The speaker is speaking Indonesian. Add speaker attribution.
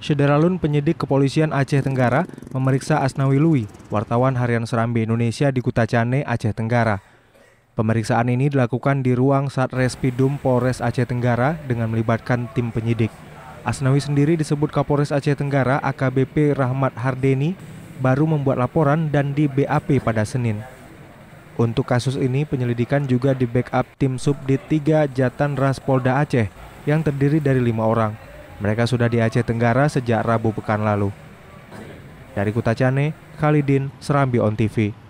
Speaker 1: Sederalun penyidik kepolisian Aceh Tenggara memeriksa Asnawi Lui, wartawan harian Serambi Indonesia di Kutacane, Aceh Tenggara. Pemeriksaan ini dilakukan di ruang Satreskrim Polres Aceh Tenggara dengan melibatkan tim penyidik. Asnawi sendiri disebut Kapolres Aceh Tenggara AKBP Rahmat Hardeni baru membuat laporan dan di BAP pada Senin. Untuk kasus ini penyelidikan juga di backup tim Subdit 3 Jatan Ras Polda Aceh yang terdiri dari lima orang mereka sudah di Aceh Tenggara sejak Rabu pekan lalu. Dari Kutacane, Khalidin, Serambi On TV.